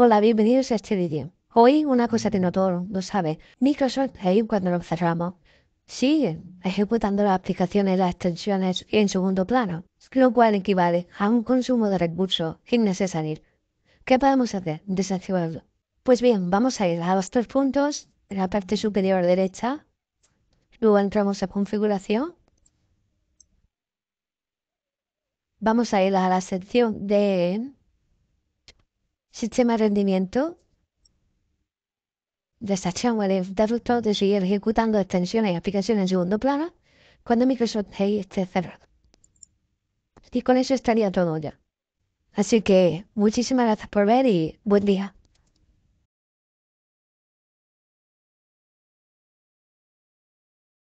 Hola, bienvenidos a este vídeo. Hoy una cosa que no todo lo sabe, Microsoft ahí cuando lo cerramos sigue ejecutando las aplicaciones y las extensiones en segundo plano, lo cual equivale a un consumo de recursos innecesario. ¿Qué podemos hacer? Desactivarlo. Pues bien, vamos a ir a los tres puntos en la parte superior derecha. Luego entramos a configuración. Vamos a ir a la sección de Sistema de rendimiento. de el de Seguir ejecutando extensiones y aplicaciones en segundo plano cuando Microsoft Edge esté cerrado. Y con eso estaría todo ya. Así que muchísimas gracias por ver y buen día.